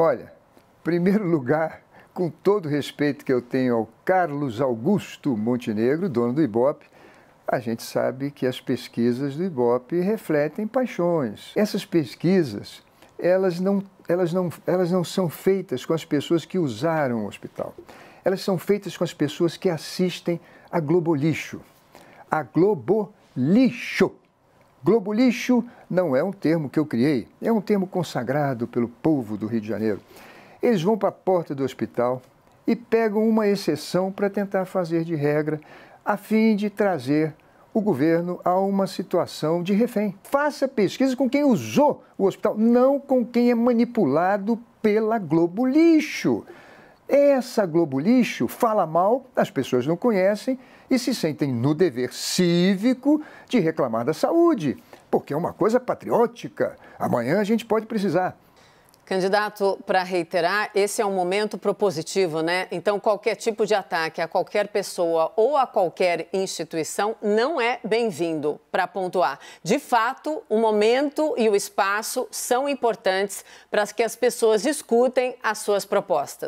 Olha, em primeiro lugar, com todo o respeito que eu tenho ao Carlos Augusto Montenegro, dono do Ibope, a gente sabe que as pesquisas do Ibope refletem paixões. Essas pesquisas, elas não, elas não, elas não são feitas com as pessoas que usaram o hospital. Elas são feitas com as pessoas que assistem a Globolixo. A Globo lixo. Globo lixo não é um termo que eu criei, é um termo consagrado pelo povo do Rio de Janeiro. Eles vão para a porta do hospital e pegam uma exceção para tentar fazer de regra, a fim de trazer o governo a uma situação de refém. Faça pesquisa com quem usou o hospital, não com quem é manipulado pela Globo lixo. Essa Globo Lixo fala mal, as pessoas não conhecem e se sentem no dever cívico de reclamar da saúde, porque é uma coisa patriótica. Amanhã a gente pode precisar. Candidato, para reiterar, esse é um momento propositivo, né? Então, qualquer tipo de ataque a qualquer pessoa ou a qualquer instituição não é bem-vindo, para pontuar. De fato, o momento e o espaço são importantes para que as pessoas escutem as suas propostas.